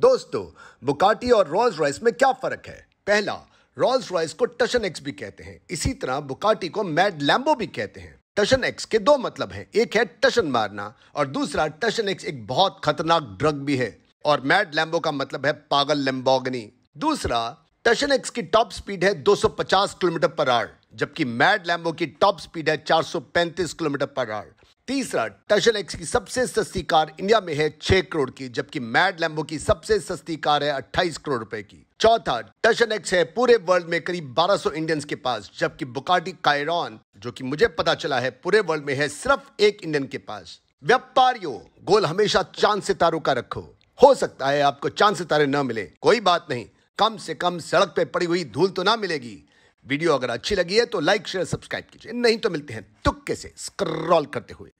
दोस्तों बुकाटी और Rolls Royce में क्या फ़र्क है पहला रॉल्स रॉयस को टशन एक्स भी कहते हैं इसी तरह बुकाटी को मैड लैम्बो भी कहते हैं टशन एक्स के दो मतलब हैं एक है टशन मारना और दूसरा टशन एक्स एक बहुत खतरनाक ड्रग भी है और मैड लैम्बो का मतलब है पागल लेम्बोगनी दूसरा टशन एक्स की टॉप स्पीड है 250 किलोमीटर पर आवर जबकि मैड लैम्बो की टॉप स्पीड है 435 किलोमीटर पर आवर तीसरा टशन एक्स की सबसे सस्ती कार इंडिया में है छह करोड़ की जबकि मैड लैम्बो की सबसे सस्ती कार है अट्ठाईस करोड़ रुपए की चौथा टशन एक्स है पूरे वर्ल्ड में करीब 1200 इंडियंस के पास जबकि बुकाटी कायरॉन जो कि मुझे पता चला है पूरे वर्ल्ड में है सिर्फ एक इंडियन के पास व्यापारियों गोल हमेशा चांद सितारों का रखो हो सकता है आपको चांद सितारे न मिले कोई बात नहीं कम से कम सड़क पे पड़ी हुई धूल तो ना मिलेगी वीडियो अगर अच्छी लगी है तो लाइक शेयर सब्सक्राइब कीजिए नहीं तो मिलते हैं तुक्के से स्क्रॉल करते हुए